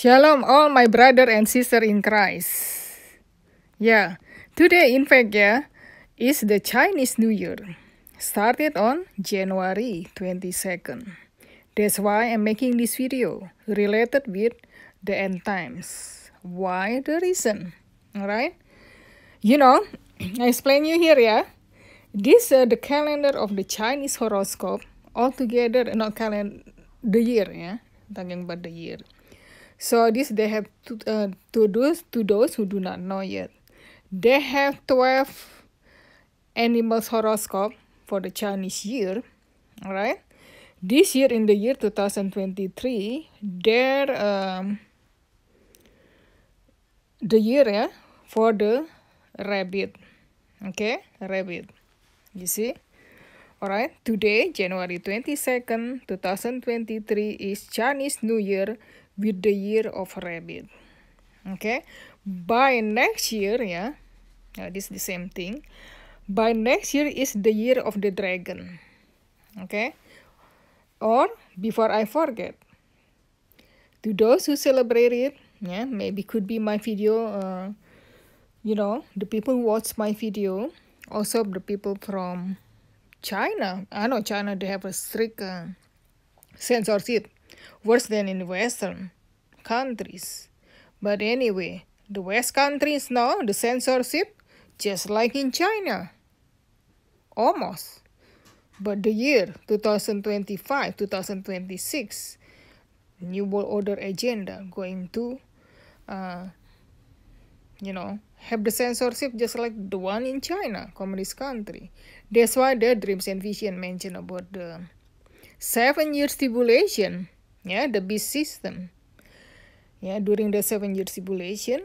Shalom all my brother and sister in Christ. Yeah, today in fact yeah, is the Chinese New Year. Started on January 22nd. That's why I'm making this video related with the end times. Why the reason? Alright? You know, I explain you here yeah. This uh, the calendar of the Chinese horoscope altogether not calendar the year ya. Yeah? Talking about the year. So this they have to, uh, to those to those who do not know yet. They have twelve animals horoscope for the Chinese year, alright. This year in the year two thousand twenty three, there um the year yeah for the rabbit, okay rabbit. You see. Alright, today, January 22nd, 2023 is Chinese New Year with the year of rabbit okay by next year yeah uh, this is the same thing by next year is the year of the dragon okay or before i forget to those who celebrate it yeah maybe could be my video uh, you know the people who watch my video also the people from china i know china they have a strict uh, censorship worse than in Western countries. But anyway, the West countries now, the censorship, just like in China. Almost. But the year 2025 2026, New World Order agenda going to, uh, you know, have the censorship just like the one in China, communist country. That's why their dreams and vision mentioned about the seven years stipulation. yeah, the beast system. Yeah, during the seven years tribulation,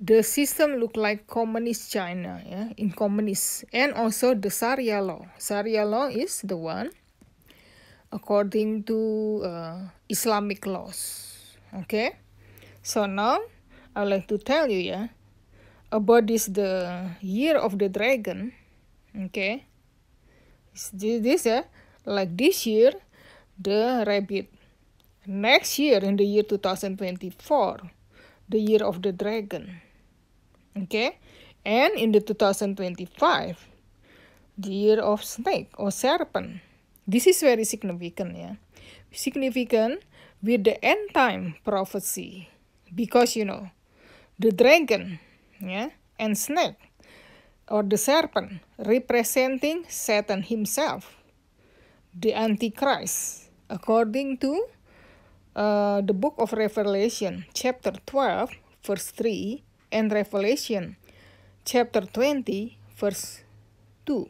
the system look like communist China, yeah, in communist, and also the Sharia law. Sharia law is the one according to uh, Islamic laws. Okay, so now I like to tell you, yeah, about this the year of the dragon. Okay, this, this yeah, like this year, the rabbit Next year, in the year 2024, the year of the dragon. Okay? And in the 2025, the year of snake or serpent. This is very significant Yeah? Significant with the end time prophecy. Because you know, the dragon yeah, and snake or the serpent representing Satan himself, the Antichrist, according to Uh, the book of Revelation, chapter 12, verse 3, and Revelation, chapter 20, verse 2.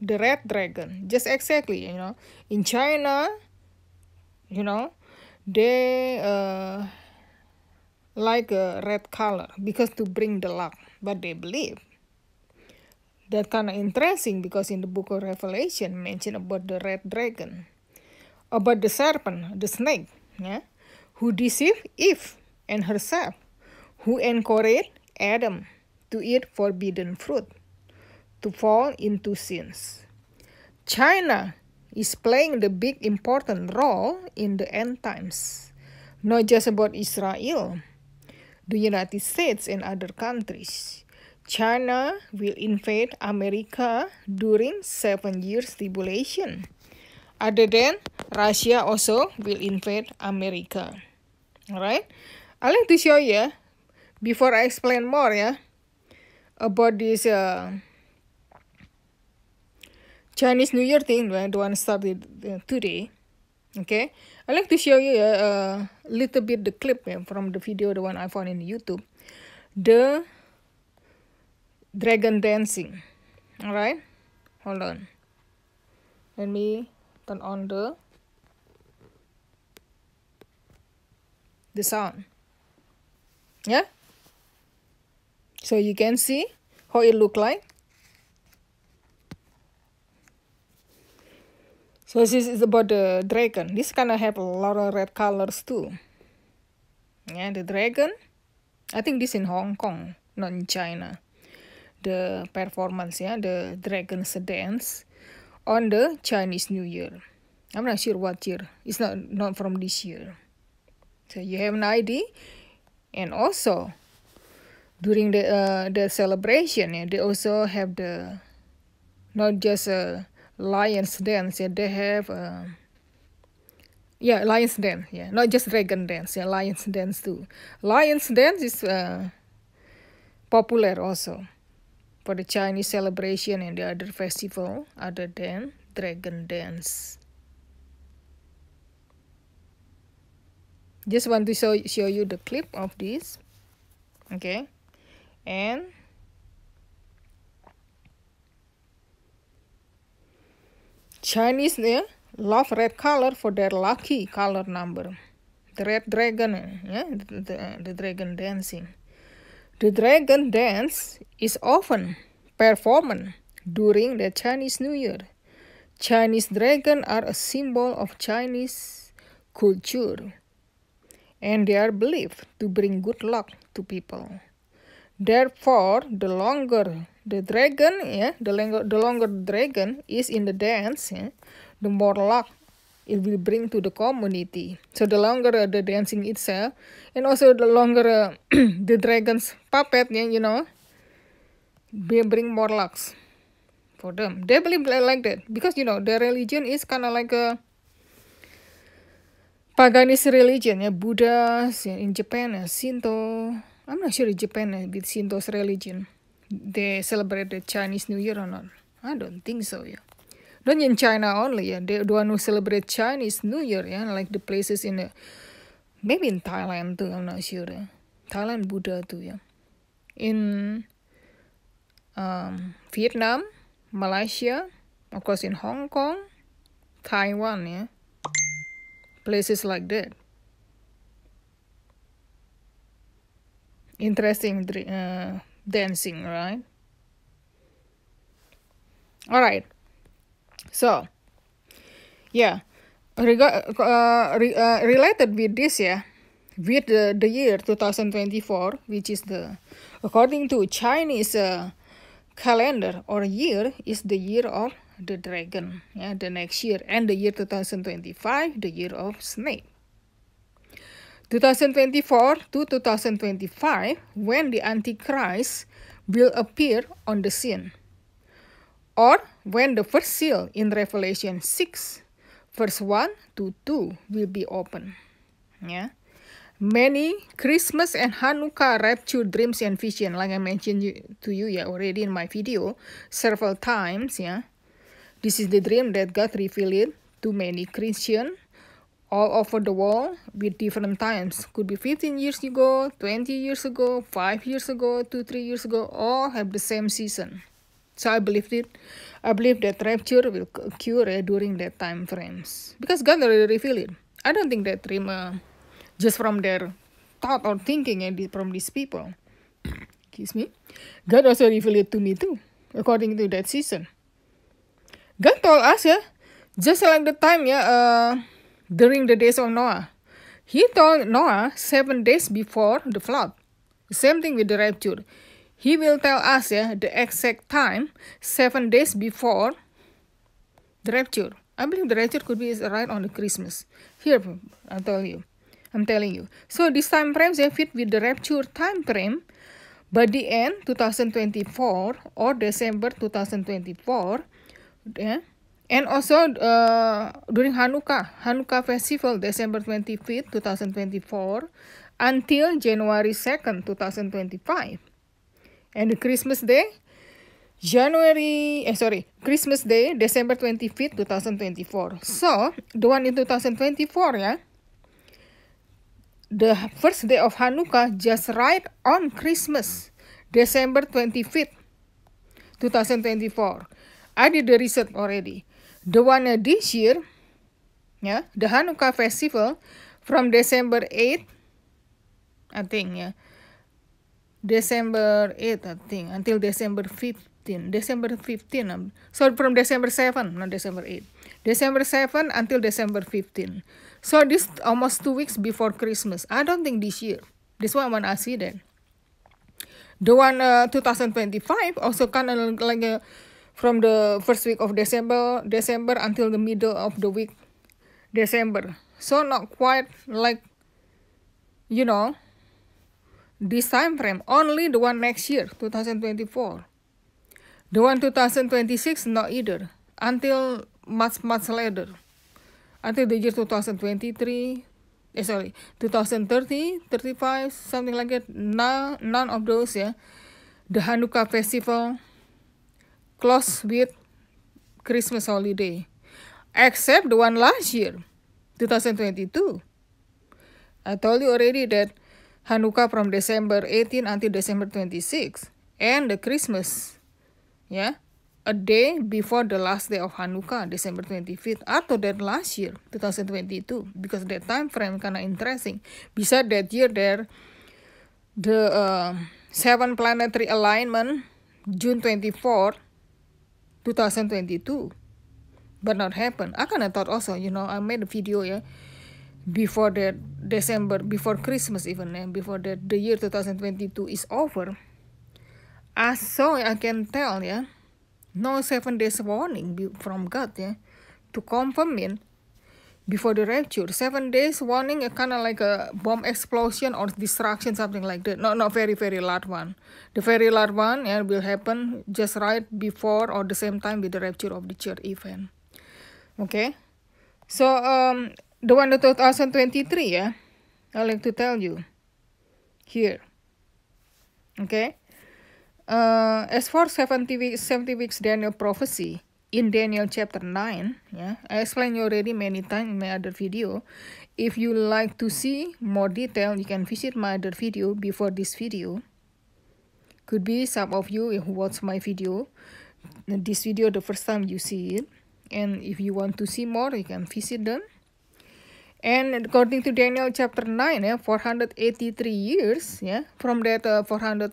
The red dragon, just exactly, you know. In China, you know, they uh, like a red color because to bring the luck, but they believe. That kind of interesting because in the book of Revelation mention about the red dragon, about the serpent, the snake, yeah, who deceived Eve and herself, who encouraged Adam to eat forbidden fruit, to fall into sins. China is playing the big important role in the end times, not just about Israel, the United States and other countries. China will invade America during seven years tribulation. Other than Russia also will invade America. Alright, I like to show you before I explain more ya yeah, about this uh, Chinese New Year thing. Right? The one started uh, today. Okay, I like to show you a uh, little bit the clip yeah, from the video, the one I found in YouTube, the dragon dancing. alright? hold on. Let me turn on the the sound. Yeah? So you can see how it look like. So this is about the dragon. This kind of have a lot of red colors too. Yeah, the dragon. I think this in Hong Kong, not in China. The performance, yeah, the dragon dance on the Chinese New Year. I'm not sure what year. It's not not from this year. so you have an id and also during the uh, the celebration yeah, they also have the not just a uh, lion's dance yeah, they have uh, yeah lion's dance yeah not just dragon dance yeah lion's dance too lion's dance is uh, popular also for the chinese celebration and the other festival other than dragon dance just want to show, show you the clip of this okay and Chinese yeah, love red color for their lucky color number the red dragon yeah eh, the, the, the dragon dancing the dragon dance is often performed during the Chinese New Year Chinese dragon are a symbol of Chinese culture and they are believed to bring good luck to people. Therefore, the longer the dragon, yeah, the longer the longer the dragon is in the dance, yeah, the more luck it will bring to the community. So the longer uh, the dancing itself, and also the longer uh, the dragon's puppet, yeah, you know, will bring more luck for them. They believe like that because you know the religion is kind of like a Paganist religion, ya Buddha in Japan, ya Shinto. I'm not sure in Japan ya with Shinto's religion, they celebrate the Chinese New Year or not. I don't think so, yeah. Not in China only, yeah. They the celebrate Chinese New Year, yeah, like the places in, the maybe in Thailand too. I'm not sure. Yeah. Thailand Buddha too, yeah. In um, Vietnam, Malaysia, of course in Hong Kong, Taiwan, yeah. places like that. Interesting uh, dancing, right? All right. So, yeah, Rega uh, re uh, related with this, yeah, with the, the year 2024, which is the, according to Chinese uh, calendar or year, is the year of the dragon, ya, the next year, and the year 2025, the year of snake. 2024 to 2025, when the Antichrist will appear on the scene, or when the first seal in Revelation 6, verse 1 to 2 will be open. Yeah. Many Christmas and Hanukkah rapture dreams and vision, like I mentioned to you yeah, already in my video several times. Yeah, This is the dream that God revealed to many Christians all over the world with different times. Could be 15 years ago, 20 years ago, 5 years ago, 2 3 years ago, all have the same season. So I believed it. I believe that rapture will occur during that time frames. Because God already revealed it. I don't think that dream uh, just from their thought or thinking and from these people. Excuse me. God also revealed it to me too, according to that season. God told us, yeah, just like the time, yeah, uh, during the days of Noah. He told Noah seven days before the flood. Same thing with the rapture. He will tell us yeah, the exact time, seven days before the rapture. I believe the rapture could be right on the Christmas. Here, I tell you. I'm telling you. So this time frame they fit with the rapture time frame. By the end 2024 or December 2024, yeah. And also uh, during Hanukkah, Hanukkah festival December 25 twenty 2024 until January 2 twenty 2025. And the Christmas Day, January, eh, sorry, Christmas Day, December 25 twenty 2024. So, the one in 2024 ya, yeah, the first day of Hanukkah just right on Christmas, December 25th, 2024. I did the research already. The one this year, yeah, the Hanukkah festival from December 8, I think, yeah. December 8, I think, until December 15. December 15, um, so from December 7, not December 8. December 7 until December 15. So this almost two weeks before Christmas. I don't think this year. This one when I see that. The one uh, 2025 also kind of uh, like a from the first week of December December until the middle of the week December. So not quite like you know this time frame. Only the one next year, 2024. The one 2026 not either until much much later. Until the year 2023 eh, sorry 2030 35 something like that none, none of those ya yeah. the Hanukkah festival close with Christmas holiday, except the one last year, 2022. I told you already that Hanukkah from December 18 until December 26 and the Christmas yeah, a day before the last day of Hanukkah December 25th atau that last year 2022 because that time frame karena interesting bisa that year there the uh, seven planetary alignment June 24 2022 but not happen kind of thought also you know I made a video ya yeah, before that December before Christmas even and eh, before that the year 2022 is over I saw I can tell ya yeah, no seven days warning from God ya yeah, to confirm it before the rapture. Seven days warning, kind of like a bomb explosion or destruction, something like that. Not not very very large one. The very large one yeah, will happen just right before or the same time with the rapture of the church event. Okay, so um the one that 2023 yeah, I like to tell you here. Okay, uh as for 70 weeks 70 weeks Daniel prophecy. in Daniel chapter 9, yeah, I explained already many times in my other video. If you like to see more detail, you can visit my other video before this video. Could be some of you who watch my video, this video the first time you see it. And if you want to see more, you can visit them. And according to Daniel chapter 9, yeah, 483 years, yeah, from that uh, 400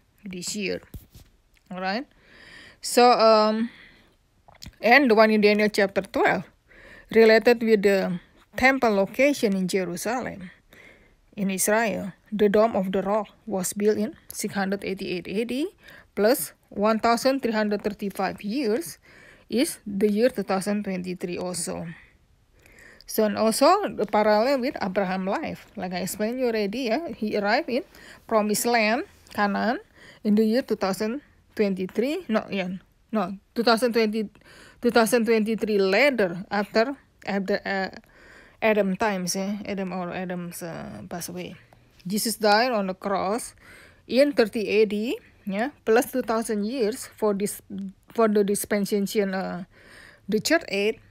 this year alright. so um and the one in daniel chapter 12 related with the temple location in jerusalem in israel the dome of the rock was built in 688 ad plus 1335 years is the year 2023 also so and also the parallel with Abraham life. Like I explained you already yeah, he arrived in promised land, Canaan, in the year 2023 no yeah no 2020 2023 later after after uh, Adam times eh? Adam or Adam's uh, passed away Jesus died on the cross in 30 AD yeah plus 2000 years for this for the dispensation uh, the church age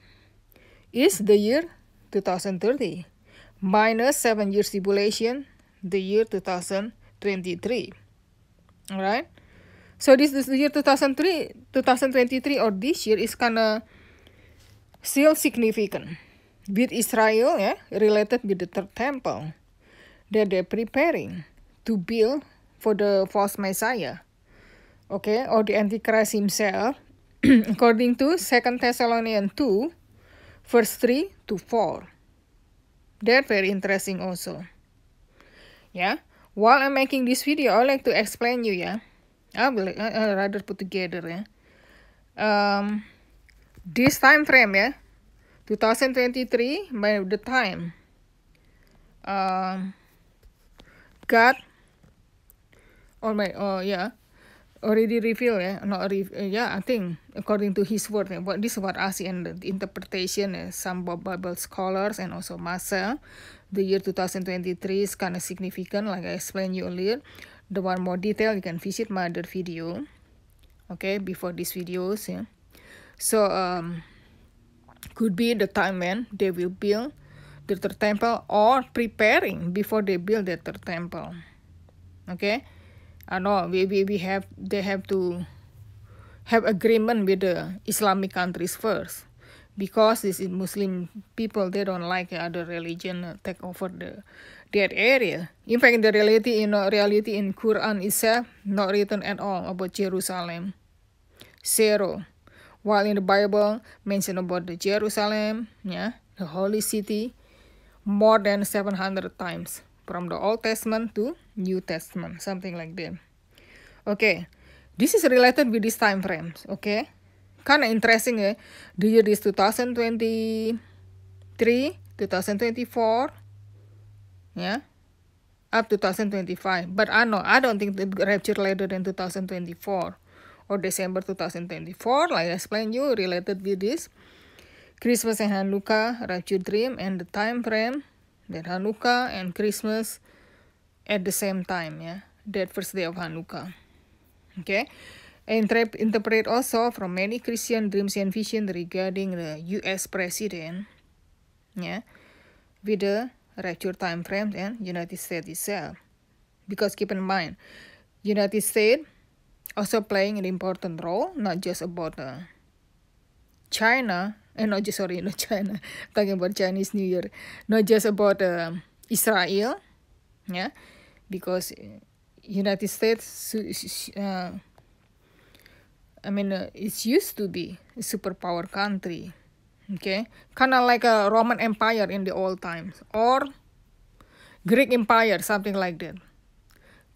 is the year 2030 minus 7 years tribulation the year 2023 Alright. So this, this year 2003, 2023 or this year is kinda still significant. With Israel, yeah, related with the third temple that they're preparing to build for the false Messiah. Okay, or the Antichrist himself, according to Second Thessalonians 2, verse 3 to 4. They're very interesting also. Yeah. While I'm making this video, I like to explain you ya. I will uh, rather put together ya. Um, this time frame ya, 2023 by the time um, God or my oh yeah already revealed yeah not re yeah I think according to his word yeah, But this is what I see and the interpretation yeah, some Bible scholars and also myself the year 2023 is kind of significant, like I explained you earlier. The one more detail, you can visit my other video, okay, before this videos, yeah. So, um, could be the time when they will build the third temple or preparing before they build the third temple, okay. I know we, we, we have, they have to have agreement with the Islamic countries first because this is Muslim people, they don't like other religion uh, take over the that area. In fact, the reality in you uh, know, reality in Quran itself uh, not written at all about Jerusalem. Zero. While in the Bible mention about the Jerusalem, yeah, the holy city, more than 700 times from the Old Testament to New Testament, something like that. Okay, this is related with this time frame. Okay, kind of interesting ya. The year is 2023, 2024, yeah, up 2025. But I know, I don't think the rapture later than 2024 or December 2024. Like I explain you, related with this. Christmas and Hanukkah, rapture dream, and the time frame that Hanukkah and Christmas at the same time, yeah. That first day of Hanukkah. Okay. Interp interpret also from many Christian dreams and visions regarding the US president yeah, with the rapture time frame and United States itself. Because keep in mind, United States also playing an important role, not just about uh, China, and eh, not just, sorry, not China, talking about Chinese New Year, not just about uh, Israel, yeah, because United States uh, I mean, uh, it used to be a superpower country, okay, kind of like a Roman Empire in the old times or Greek Empire, something like that.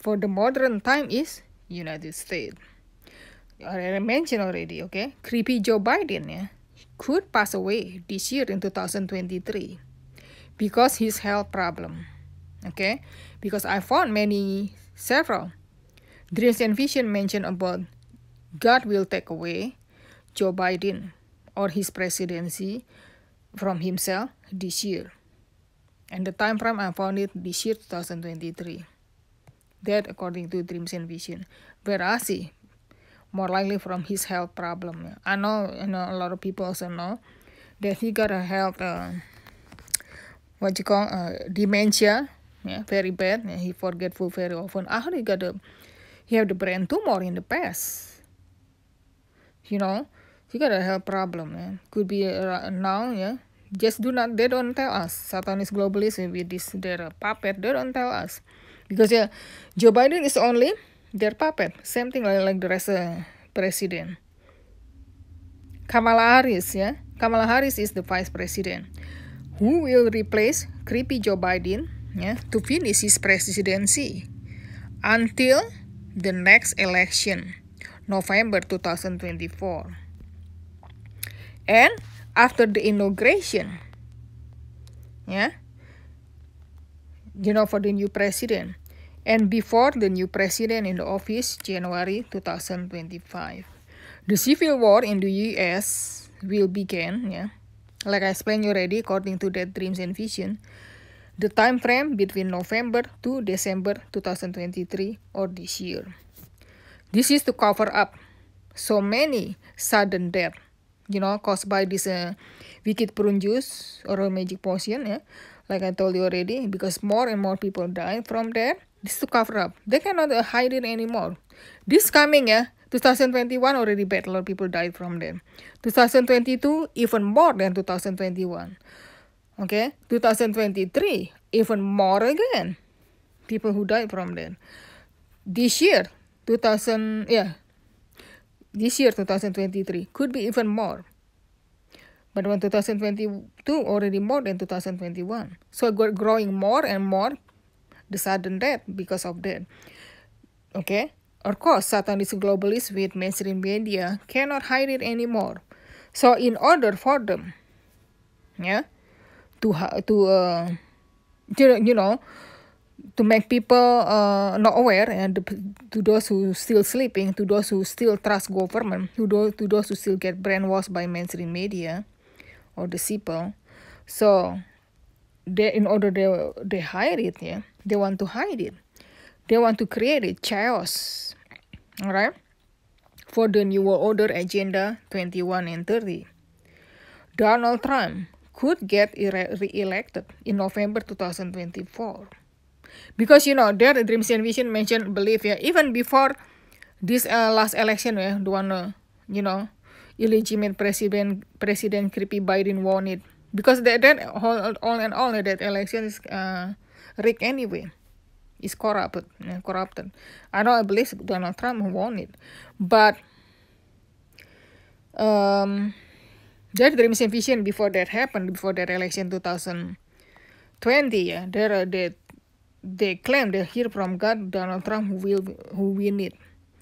For the modern time is United States. I mentioned already, okay, creepy Joe Biden, yeah, could pass away this year in 2023 because his health problem, okay, because I found many several dreams and vision mentioned about God will take away Joe Biden or his presidency from himself this year. And the time frame I found it this year 2023. That according to Dreams and Vision. Whereas he, more likely from his health problem. I know, you know a lot of people also know that he got a health uh, what you call uh, dementia yeah very bad yeah, he forgetful very often i heard he got a he have the brain tumor in the past you know you got a health problem man. could be a, uh, a noun yeah just do not they don't tell us satanist globalism with this their puppet they don't tell us because yeah Joe Biden is only their puppet same thing like, like the rest uh, president Kamala Harris yeah? Kamala Harris is the vice president who will replace creepy Joe Biden yeah, to finish his presidency until the next election. November 2024. And after the inauguration, yeah, you know, for the new president, and before the new president in the office, January 2025. The civil war in the US will begin, yeah, like I explained already, according to that dreams and vision, the time frame between November to December 2023 or this year. This is to cover up so many sudden death, you know, caused by this uh, wicked prune juice or magic potion, yeah. Like I told you already, because more and more people die from there. This to cover up. They cannot uh, hide it anymore. This coming, yeah, 2021 already bad. A lot of people died from them. 2022 even more than 2021. Okay, 2023 even more again. People who died from them. This year 2000 yeah this year 2023 could be even more but when 2022 already more than 2021 so growing more and more the sudden death because of that okay of course satan is globalist with mainstream media cannot hide it anymore so in order for them yeah to to uh, you know to make people uh, not aware and to those who still sleeping to those who still trust government to those, to those who still get brainwashed by mainstream media or the people so they in order they they hide it yeah they want to hide it they want to create a chaos all right for the new world order agenda 21 and 30 donald trump could get re-elected in november 2024 because you know their dreams and vision mentioned belief ya yeah. even before this uh, last election ya yeah, the one uh, you know illegitimate president president creepy Biden won it because that that all, all and all that election is uh, rigged anyway is corrupt yeah, corrupted I know I believe Donald Trump won it but um their dreams and vision before that happened before that election 2020 ya yeah, there are uh, that they claim they hear from God, Donald Trump who will who win it.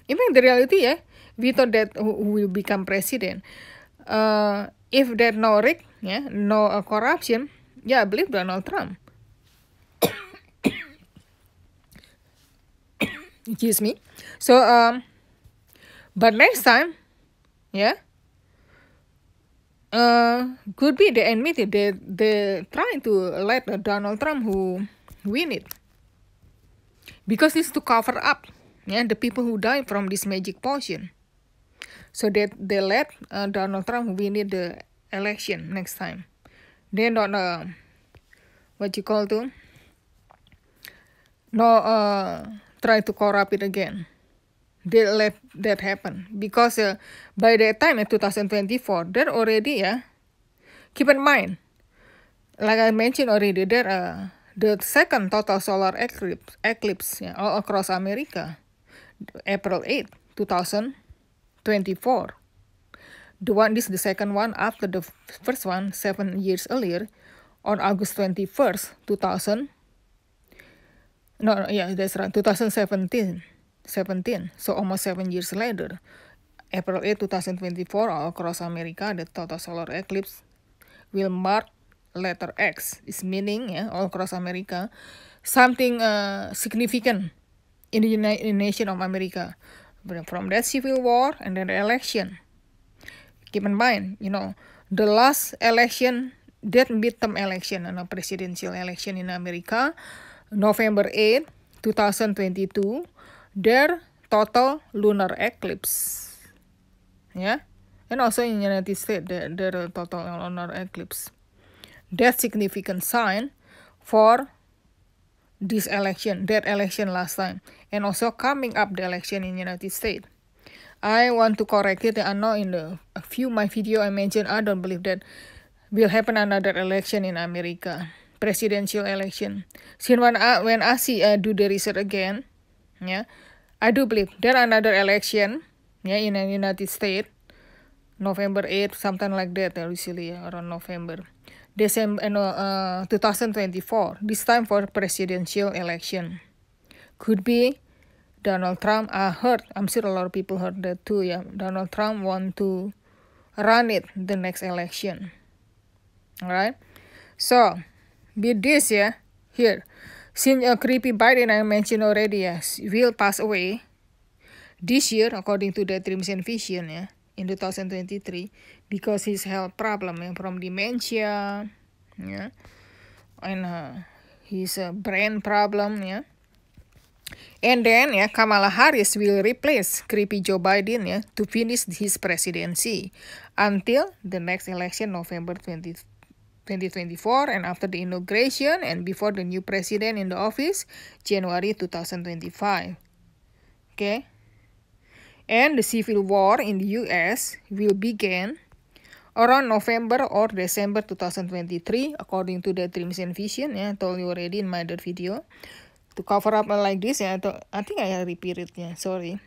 Even the reality ya, we thought that who will become president. Uh, if there no rig, yeah, no uh, corruption, yeah, I believe Donald Trump. Excuse me. So um, but next time, yeah, uh, could be they enmity they they trying to let uh, Donald Trump who win it because this to cover up yeah, the people who die from this magic potion. So that they let uh, Donald Trump win the election next time. then don't uh, what you call to no uh, try to corrupt it again. They let that happen because uh, by that time in 2024, they're already yeah. keep in mind, like I mentioned already, there. uh, The second total solar eclipse, eclipse yeah, oh, all across America, April 8, 2024. The one this is the second one after the first one seven years earlier, on August 21st, 2000. No, no, yeah, that's right, 2017. 17, so almost seven years later. April 8, 2024, all across America, the total solar eclipse will mark letter X is meaning ya all across America something uh, significant in the United Nation of America from that civil war and then the election. Keep in mind, you know, the last election, that midterm election, and you presidential election in America, November 8, 2022, their total lunar eclipse. Yeah. And also in United States, there, there total lunar eclipse that significant sign for this election, that election last time, and also coming up the election in United States. I want to correct it. I know in the a few my video I mentioned I don't believe that will happen another election in America, presidential election. Since when I when I see I uh, do the research again, yeah, I do believe there another election, yeah, in the United States, November 8, something like that usually uh, around November. December uh, eh, 2024, eh, this time for presidential election. Could be Donald Trump, I heard, I'm sure a lot of people heard that too, yeah. Donald Trump want to run it the next election. Alright? So, be this, yeah, here. Since a creepy Biden I mentioned already, yes, will pass away this year according to the dreams and vision, yeah, in 2023, because his health problem from dementia yeah and uh, his uh, brain problem yeah And then ya Kamala Harris will replace creepy Joe Biden ya to finish his presidency until the next election November 20, 2024 and after the inauguration and before the new president in the office January 2025. Okay? And the civil war in the US will begin Around November or December 2023, according to the dreams and vision, ya, yeah, told you already in my other video. To cover up like this, ya, yeah, to, I think I repeat it, yeah, sorry.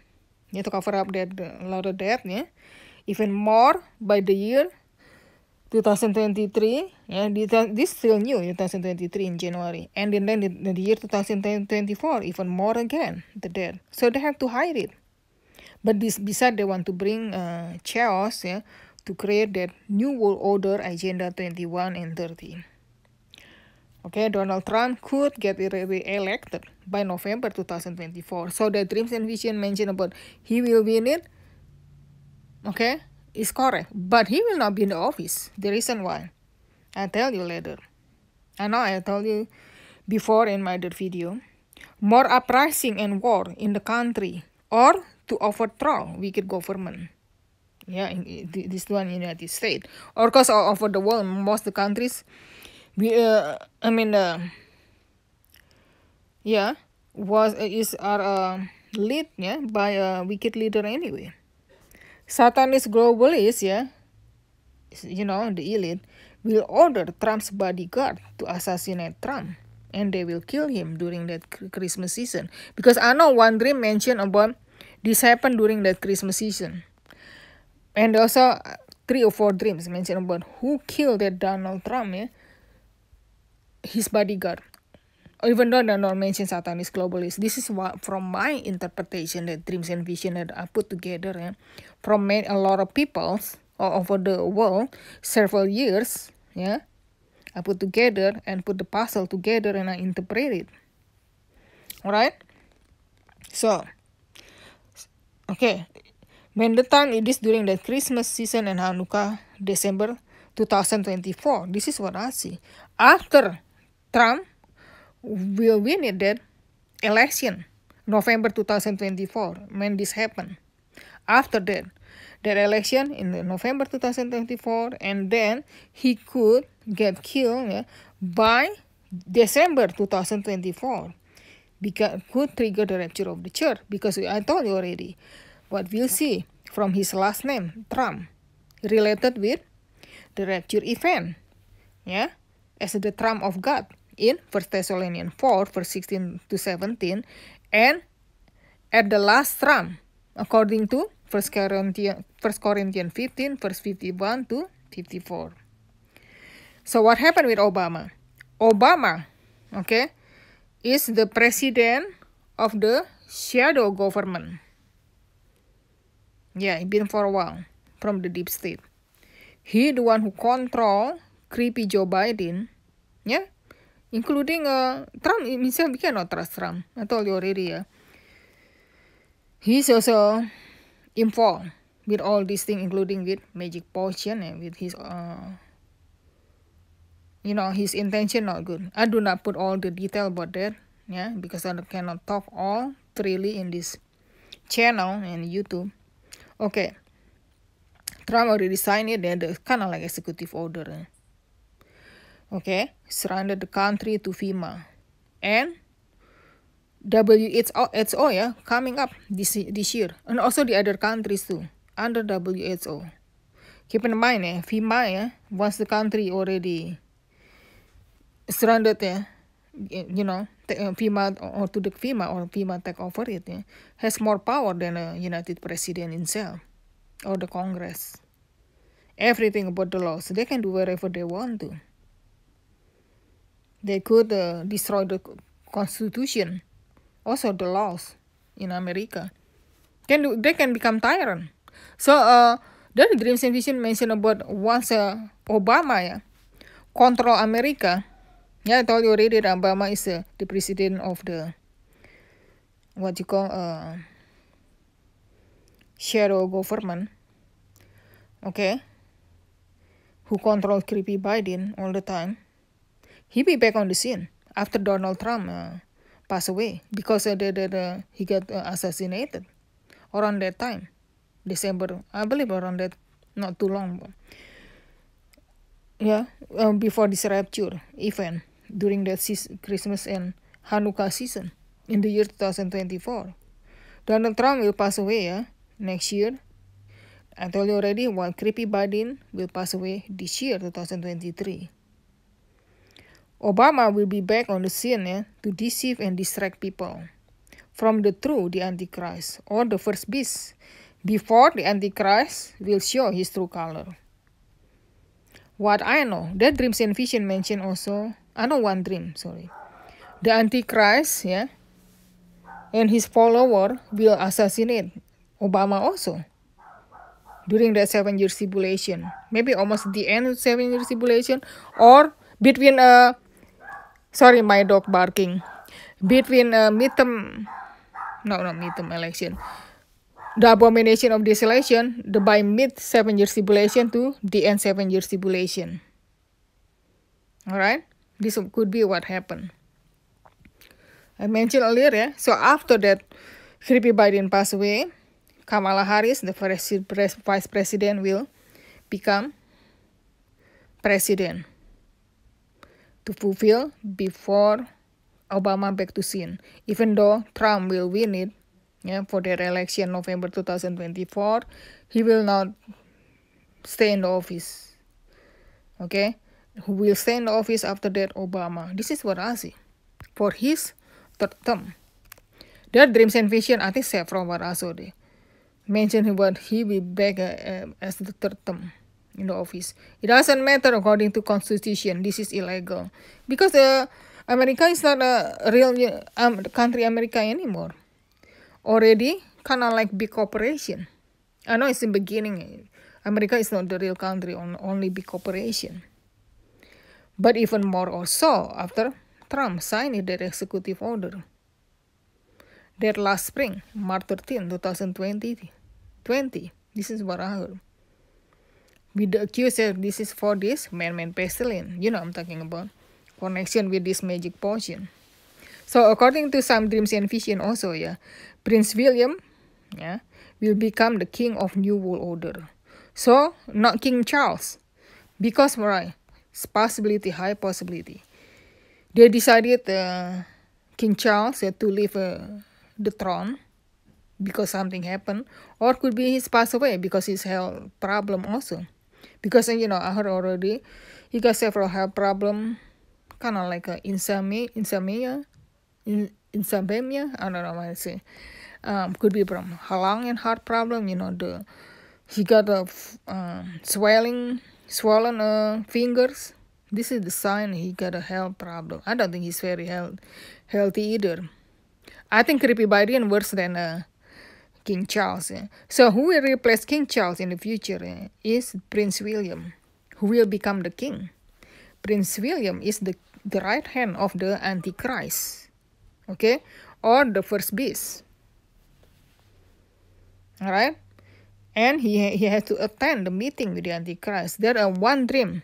Yeah, to cover up that, a lot of debt, yeah. Even more by the year 2023 ya yeah, this still new 2023 in January and then, then the, the year 2024 even more again the debt, so they have to hide it but this beside they want to bring uh, chaos ya yeah, to create that New World Order Agenda 21 and 30. Okay, Donald Trump could get re-elected by November 2024. So the dreams and vision mentioned about he will win it, okay, is correct. But he will not be in the office. The reason why, I'll tell you later. I know I told you before in my other video. More uprising and war in the country or to overthrow wicked government. yeah in, in, this one united states or course all over the world most the countries we uh, i mean uh, yeah was uh, is are uh, lead, yeah by a wicked leader anyway satanist globalists yeah you know the elite will order trump's bodyguard to assassinate trump and they will kill him during that christmas season because i know one dream mentioned about this happened during that christmas season and also three or four dreams mentioned about who killed that Donald Trump yeah? his bodyguard even though Donald mentioned Satanist globalist, this is what from my interpretation that dreams and vision that I put together yeah, from many a lot of peoples all over the world several years Yeah, I put together and put the puzzle together and I interpret it Right? so okay When the time it is during the Christmas season and Hanukkah, December 2024, this is what I see. After Trump will win it that election, November 2024, when this happened. After that, that election in the November 2024, and then he could get killed yeah, by December 2024 because could trigger the rapture of the church because I told you already What we'll see from his last name, Trump, related with the rapture event, yeah, as the Trump of God in 1 Thessalonians 4, verse 16 to 17, and at the last Trump, according to 1 Corinthians, 1 Corinthians 15, verse 51 to 54. So what happened with Obama? Obama, okay, is the president of the shadow government. Yeah, been for a while from the deep state. He the one who control creepy Joe Biden. Yeah, including uh, Trump himself. We cannot trust Trump. I told you already. Yeah. He's also involved with all these things, including with magic potion and with his uh, you know his intention not good i do not put all the detail about that yeah because i cannot talk all freely in this channel and youtube Okay. Trump already signed ya, it, and the, kind of like executive order. Oke, Okay, Surrender the country to FEMA. And WHO, yeah, coming up this, this year. And also the other countries too, under WHO. Keep in mind, eh, FEMA, yeah, once the country already surrendered, yeah, you know, Eh, FEMA or to the FEMA or FEMA take over it yeah, has more power than a United President himself or the Congress. Everything about the laws, they can do whatever they want to. They could uh, destroy the Constitution, also the laws in America. Can do, they can become tyrant. So uh, the dreams and vision mentioned about once uh, Obama yeah, control America. Yeah, I told you already that Obama is the, the president of the what you call uh, shadow government. Okay. Who control creepy Biden all the time. He be back on the scene after Donald Trump uh, passed away because uh, the, the, the, he got uh, assassinated around that time. December, I believe around that, not too long. But yeah, um, before this rapture event. during the Christmas and Hanukkah season in the year 2024. Donald Trump will pass away eh? next year. I told you already one creepy Biden will pass away this year, 2023. Obama will be back on the scene eh? to deceive and distract people from the true, the Antichrist, or the first beast, before the Antichrist will show his true color. What I know, that dreams and vision mentioned also I know one dream, sorry. The Antichrist, yeah, and his follower will assassinate Obama also during the seven year tribulation. Maybe almost the end of seven year tribulation or between a uh, sorry my dog barking between a uh, midterm no no midterm election the abomination of desolation the by mid seven year tribulation to the end seven year tribulation Alright. This could be what happened. I mentioned earlier, yeah. So after that, creepy Biden passed away. Kamala Harris, the first vice president, will become president to fulfill before Obama back to scene. Even though Trump will win it, yeah, for the election November 2024, he will not stay in the office. Okay, who will stay in office after that Obama. This is what I see for his third term. Their dreams and vision are think same from saw there. mentioned what he will back uh, as the third term in the office. It doesn't matter according to constitution. This is illegal because the uh, America is not a real um, country America anymore. Already kind of like big corporation. I know it's in beginning. America is not the real country, only big corporation. but even more or so after Trump signed their executive order. That last spring, March 13, 2020, 20, this is what I heard. With the accuser, uh, this is for this man-man pestilence. You know I'm talking about. Connection with this magic potion. So according to some dreams and vision also yeah, Prince William yeah, will become the king of New World Order. So not King Charles. Because why? possibility, high possibility. They decided uh, King Charles had to leave uh, the throne because something happened, or could be he's passed away because his health problem also. Because you know, I heard already, he got several health problem, kind of like uh, insomnia, insomnia, insomnia. I don't know what to say. Um, could be from lung and heart problem. You know, the he got a uh, swelling swollen uh, fingers. This is the sign he got a health problem. I don't think he's very health healthy either. I think Creepy Biden worse than uh, King Charles. So who will replace King Charles in the future uh, is Prince William, who will become the king. Prince William is the, the right hand of the Antichrist, okay, or the first beast. All right and he, he has to attend the meeting with the Antichrist. There are one dream.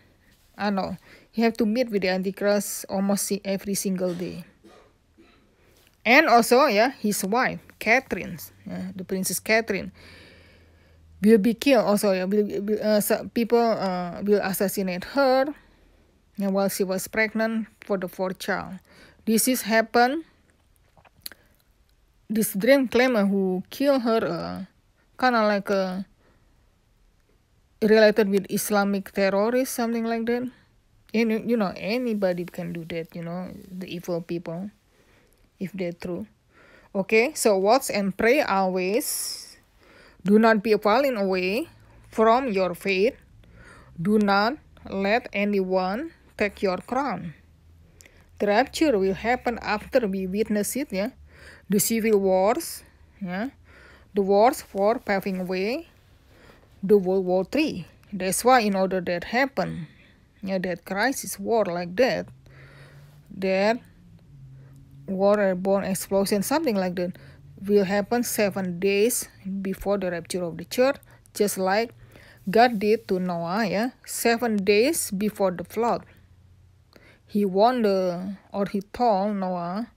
I know. He have to meet with the Antichrist almost every single day. And also, yeah, his wife, Catherine, yeah, the Princess Catherine, will be killed also. Yeah, will, will, uh, people uh, will assassinate her yeah, while she was pregnant for the fourth child. This is happened. This dream claimer who killed her uh, kind of like a related with Islamic terrorist something like that. And you know, anybody can do that, you know, the evil people, if they're true. Okay, so watch and pray always. Do not be falling away from your faith. Do not let anyone take your crown. The rapture will happen after we witness it, yeah. The civil wars, yeah the wars for paving way the World War Three. That's why in order that happen, yeah, that crisis war like that, that waterborne explosion, something like that, will happen seven days before the rapture of the church, just like God did to Noah, yeah, seven days before the flood. He warned the, uh, or he told Noah,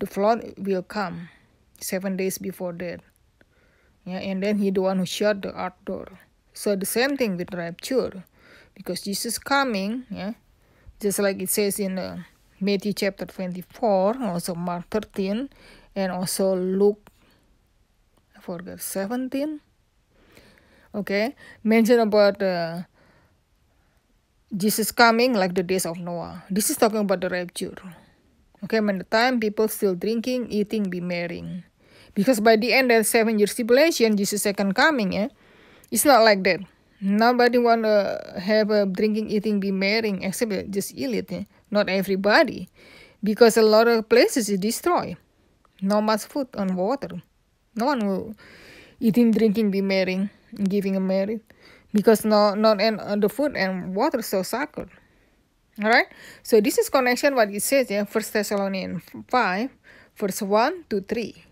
the flood will come seven days before that yeah, and then he the one who shut the art door. So the same thing with rapture, because Jesus coming, yeah, just like it says in uh, Matthew chapter 24, also Mark 13, and also Luke, I forget 17, okay, mention about uh, Jesus coming like the days of Noah. This is talking about the rapture. Okay, when the time people still drinking, eating, be marrying. Because by the end of seven years tribulation, Jesus' second coming, yeah, it's not like that. Nobody wanna have a drinking, eating, be marrying, except just elite. Yeah? Not everybody, because a lot of places is destroyed. No much food and water. No one will eating, drinking, be marrying, giving a marriage, because no, not and uh, the food and water so sacred. All right. So this is connection what it says yeah, First Thessalonians five, verse one to three.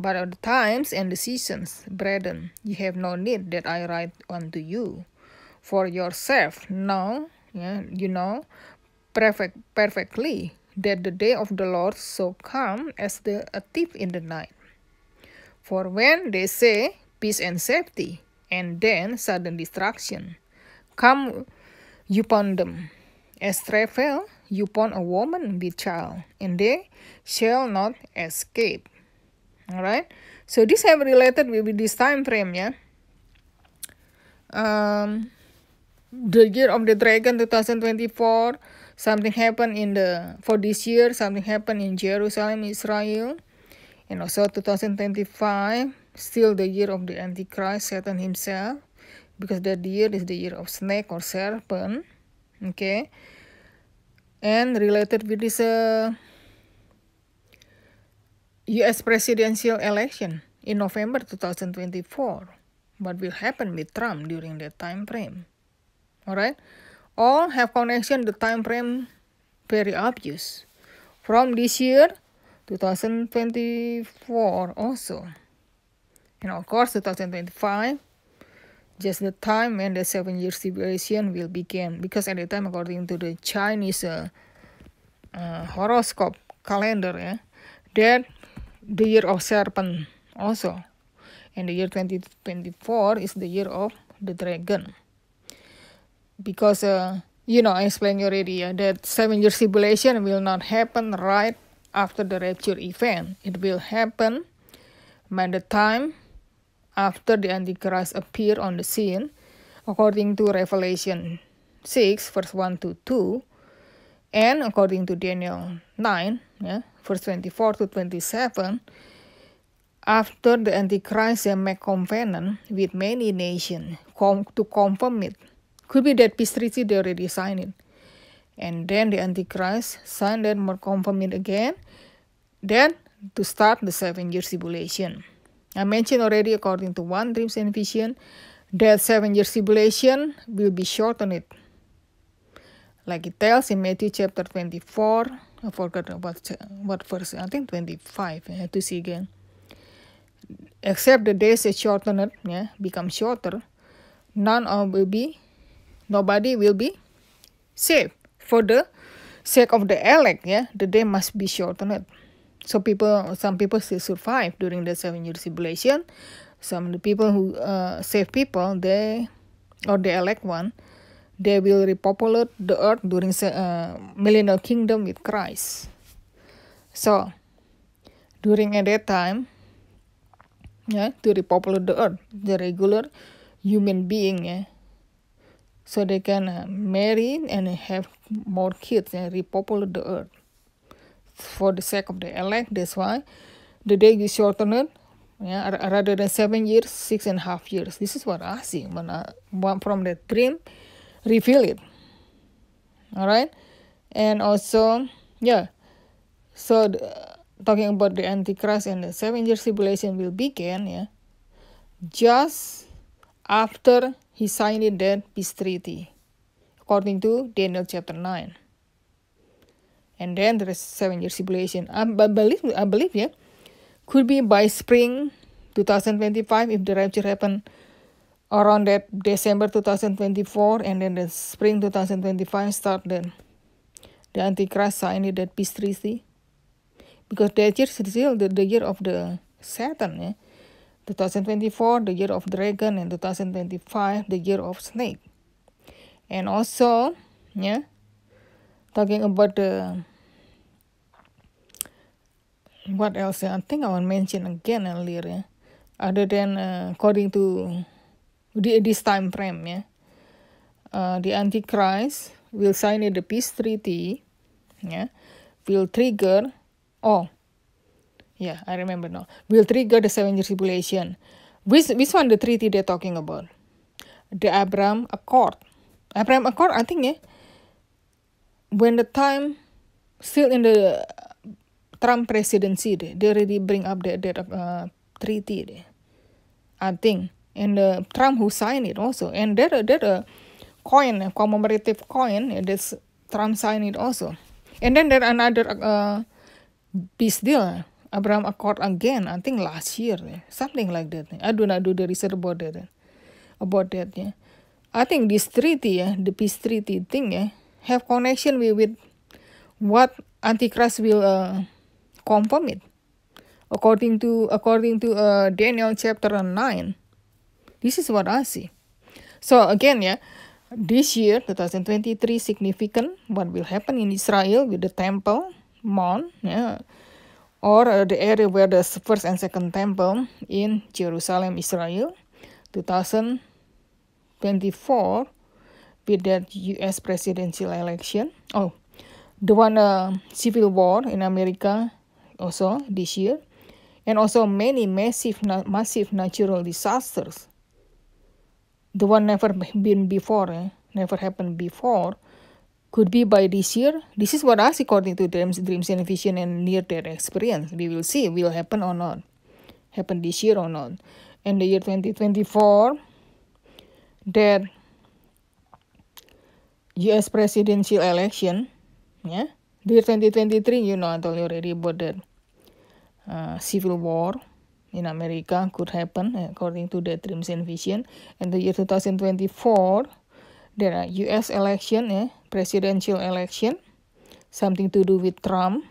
But at the times and the seasons, brethren, you have no need that I write unto you. For yourself now, yeah, you know, perfect, perfectly, that the day of the Lord so come as the a thief in the night. For when they say, peace and safety, and then sudden destruction, come upon them. As you upon a woman with child, and they shall not escape all right so this have related with this time frame yeah um the year of the dragon 2024 something happened in the for this year something happened in jerusalem israel and also 2025 still the year of the antichrist satan himself because that year is the year of snake or serpent okay and related with this uh, US presidential election in November 2024. What will happen with Trump during that time frame? Alright? All have connection the time frame very obvious. From this year 2024 also. know, of course 2025 just the time when the seven year tribulation will begin because at the time according to the Chinese uh, uh, horoscope calendar yeah, that the year of serpent also and the year 2024 is the year of the dragon because uh, you know i explained already uh, that seven year tribulation will not happen right after the rapture event it will happen by the time after the antichrist appear on the scene according to revelation 6 verse 1 to 2 and according to daniel 9 yeah verse 24 to 27, after the Antichrist shall make covenant with many nations com- to confirm it. Could be that peace treaty they already signed it. And then the Antichrist signed that more confirm it again. Then to start the seven year tribulation. I mentioned already according to one dreams and vision that seven year tribulation will be shortened. Like it tells in Matthew chapter 24 I forgot what what verse. I think twenty five. Yeah, to see again. Except the days is shortened, yeah, become shorter. None of will be, nobody will be saved. For the sake of the elect, yeah, the day must be shortened. So people, some people still survive during the seven years tribulation. Some of the people who uh, save people, they or the elect one, They will repopulate the earth during the uh, millennial kingdom with Christ. So, during at that time, yeah, to repopulate the earth, the regular human being, yeah, so they can uh, marry and have more kids and repopulate the earth for the sake of the elect. That's why the day is shortened, yeah, rather than seven years, six and a half years. This is what I see when I, from that dream reveal it alright and also yeah so the, talking about the antichrist and the seven years tribulation will begin yeah just after he signed the that peace treaty according to daniel chapter nine. and then there is seven years tribulation i, I believe i believe yeah could be by spring 2025 if the rapture happen around that December 2024 and then the spring 2025 start then the Antichrist signed that peace treaty because that year still the, the year of the Satan yeah 2024 the year of dragon and 2025 the year of snake and also yeah talking about the what else yeah? I think I will mention again earlier yeah other than uh, according to di this time frame ya. Uh, the Antichrist will sign the peace treaty, ya, yeah, will trigger, oh, yeah, I remember now, will trigger the seven year tribulation. Which which one the treaty they're talking about? The Abraham Accord. Abraham Accord, I think ya. Yeah, when the time still in the Trump presidency they already bring up the the uh, treaty I think and uh, Trump who signed it also. And there uh, there there uh, are coin, a uh, commemorative coin, and this Trump signed it also. And then there another uh, peace deal, Abraham Accord again. I think last year, something like that. I do not do the research about that. About that, yeah. I think this treaty, yeah, the peace treaty thing, yeah, have connection with, with what Antichrist will uh, confirm it. According to according to uh, Daniel chapter nine, This is what I see. So again, yeah, this year 2023 significant what will happen in Israel with the temple mount, yeah, or uh, the area where the first and second temple in Jerusalem, Israel, 2024 with that U.S. presidential election. Oh, the one uh, civil war in America also this year, and also many massive massive natural disasters the one never been before, eh? never happened before, could be by this year. This is what us according to dreams, dreams and vision and near death experience. We will see will happen or not, happen this year or not. In the year 2024, that U.S. presidential election, yeah, the year 2023, you know, I told you already about that uh, civil war in America could happen according to the Dreams and Vision. In the year 2024, there are US election, eh, presidential election, something to do with Trump.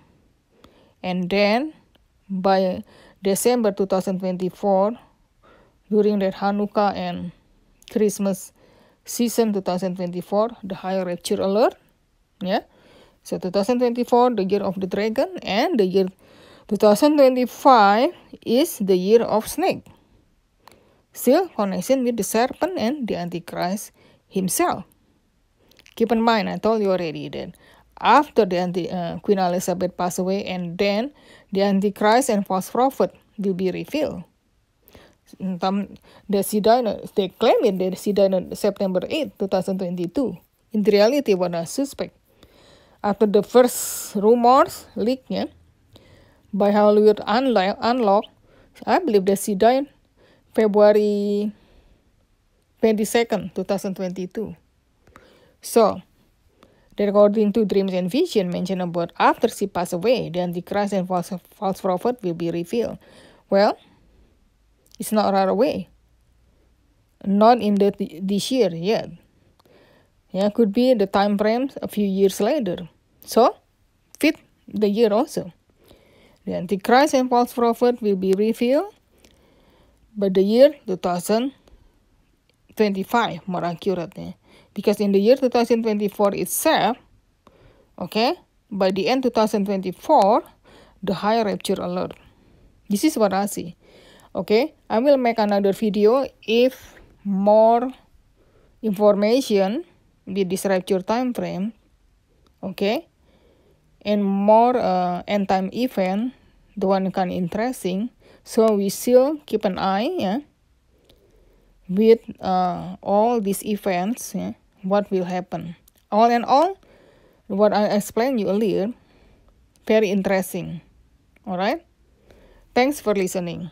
And then by December 2024, during that Hanukkah and Christmas season 2024, the higher rapture alert. Yeah. So 2024, the year of the dragon and the year 2025 is the year of snake. Still connection with the serpent and the Antichrist himself. Keep in mind, I told you already that after the anti, uh, Queen Elizabeth passed away and then the Antichrist and false prophet will be revealed. the she died, they claim it that she died on September 8, 2022. In reality, what I suspect. After the first rumors leaknya, by how we would unlock, So I believe that she died February 22nd, 2022. So, according to dreams and vision mentioned about after she passed away, the Antichrist and false, false prophet will be revealed. Well, it's not right away. Not in the, this year yet. Yeah, could be the time frame a few years later. So, fit the year also. The Antichrist and false prophet will be revealed by the year 2025, more accurately. Because in the year 2024 itself, okay, by the end 2024, the high rapture alert. This is what I see. Okay, I will make another video if more information with this rapture time frame. Okay, and more uh, end time event the one kind of interesting so we still keep an eye yeah with uh, all these events yeah, what will happen all in all what i explained you earlier very interesting all right thanks for listening